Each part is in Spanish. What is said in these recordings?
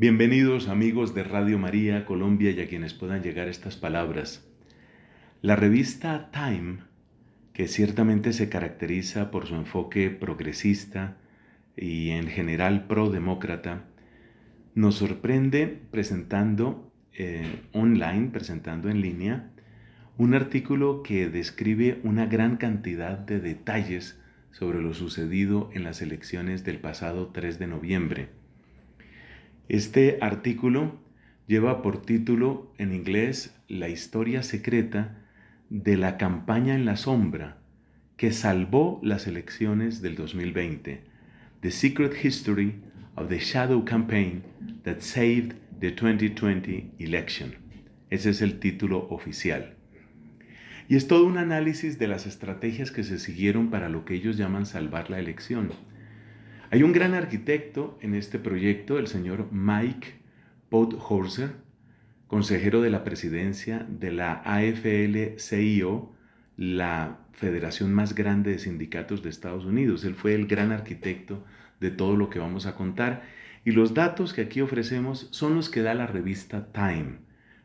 Bienvenidos amigos de Radio María Colombia y a quienes puedan llegar estas palabras. La revista Time, que ciertamente se caracteriza por su enfoque progresista y en general prodemócrata, nos sorprende presentando eh, online, presentando en línea, un artículo que describe una gran cantidad de detalles sobre lo sucedido en las elecciones del pasado 3 de noviembre este artículo lleva por título en inglés La historia secreta de la campaña en la sombra que salvó las elecciones del 2020. The Secret History of the Shadow Campaign that Saved the 2020 Election. Ese es el título oficial. Y es todo un análisis de las estrategias que se siguieron para lo que ellos llaman salvar la elección hay un gran arquitecto en este proyecto, el señor Mike Podhorzer, consejero de la presidencia de la AFL-CIO, la federación más grande de sindicatos de Estados Unidos. Él fue el gran arquitecto de todo lo que vamos a contar. Y los datos que aquí ofrecemos son los que da la revista Time.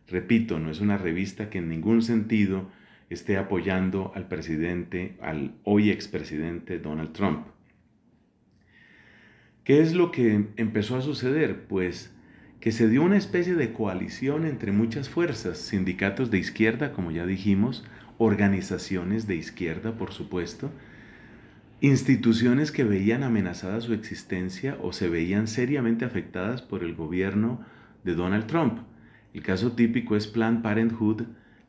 Repito, no es una revista que en ningún sentido esté apoyando al presidente, al hoy expresidente Donald Trump. ¿Qué es lo que empezó a suceder? Pues que se dio una especie de coalición entre muchas fuerzas, sindicatos de izquierda, como ya dijimos, organizaciones de izquierda, por supuesto, instituciones que veían amenazada su existencia o se veían seriamente afectadas por el gobierno de Donald Trump. El caso típico es Planned Parenthood,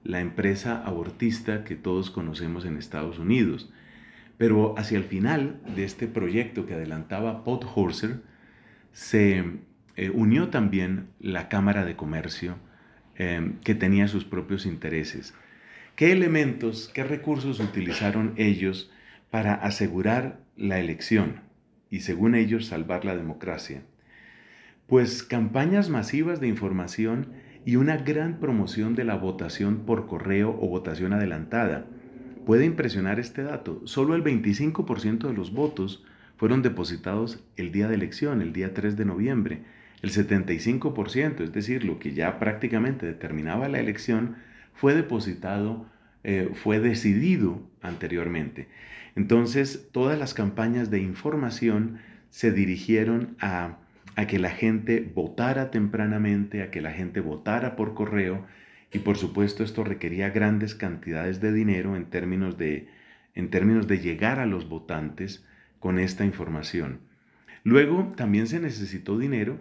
la empresa abortista que todos conocemos en Estados Unidos. Pero hacia el final de este proyecto que adelantaba Podhorser, se eh, unió también la Cámara de Comercio em, que tenía sus propios intereses. ¿Qué elementos, qué recursos utilizaron ellos para asegurar la elección y, según ellos, salvar la democracia? Pues campañas masivas de información y una gran promoción de la votación por correo o votación adelantada Puede impresionar este dato. Solo el 25% de los votos fueron depositados el día de elección, el día 3 de noviembre. El 75%, es decir, lo que ya prácticamente determinaba la elección, fue depositado, eh, fue decidido anteriormente. Entonces, todas las campañas de información se dirigieron a que la gente votara tempranamente, a que la gente votara por correo, y por supuesto esto requería grandes cantidades de dinero en términos de, en términos de llegar a los votantes con esta información. Luego también se necesitó dinero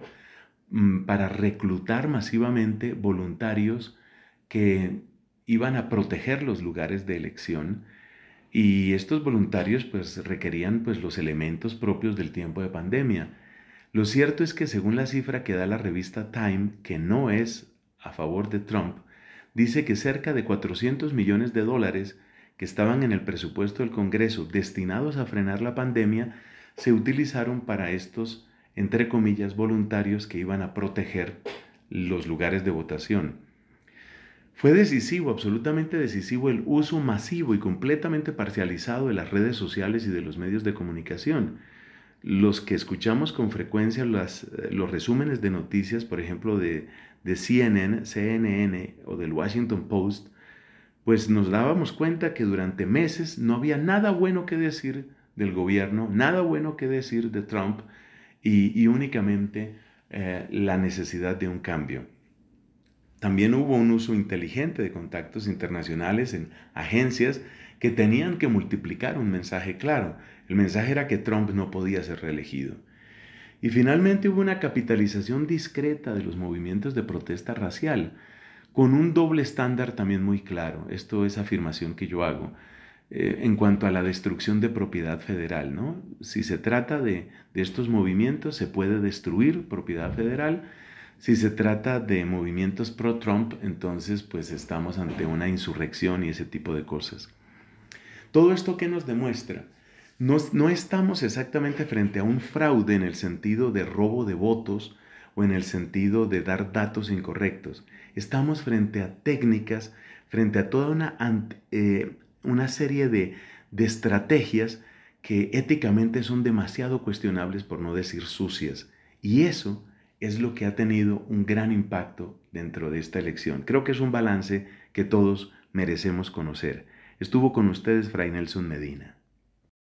mm, para reclutar masivamente voluntarios que iban a proteger los lugares de elección y estos voluntarios pues requerían pues los elementos propios del tiempo de pandemia. Lo cierto es que según la cifra que da la revista Time, que no es a favor de Trump, dice que cerca de 400 millones de dólares que estaban en el presupuesto del Congreso destinados a frenar la pandemia se utilizaron para estos, entre comillas, voluntarios que iban a proteger los lugares de votación. Fue decisivo, absolutamente decisivo, el uso masivo y completamente parcializado de las redes sociales y de los medios de comunicación los que escuchamos con frecuencia las, eh, los resúmenes de noticias, por ejemplo, de, de, CNN, CNN o del Washington Post, pues nos dábamos cuenta que durante meses no había nada bueno que decir del gobierno, nada bueno que decir de Trump y, únicamente eh, la necesidad de un cambio. También hubo un uso inteligente de contactos internacionales en agencias que tenían que multiplicar un mensaje claro. El mensaje era que Trump no podía ser reelegido. Y finalmente hubo una capitalización discreta de los movimientos de protesta racial, con un doble estándar también muy claro. Esto es afirmación que yo hago eh, en cuanto a la destrucción de propiedad federal. ¿no? Si se trata de, de estos movimientos, se puede destruir propiedad federal. Si se trata de movimientos pro-Trump, entonces pues estamos ante una insurrección y ese tipo de cosas. Todo esto que nos demuestra, no, estamos exactamente frente a un fraude en el sentido de robo de votos o en el sentido de dar datos incorrectos. Estamos frente a técnicas, frente a toda una, eh, serie de estrategias que éticamente son demasiado cuestionables por no decir sucias. Y eso es lo que ha tenido un gran impacto dentro de esta elección. Creo que es un balance que todos merecemos conocer. Estuvo con ustedes Fray Nelson Medina.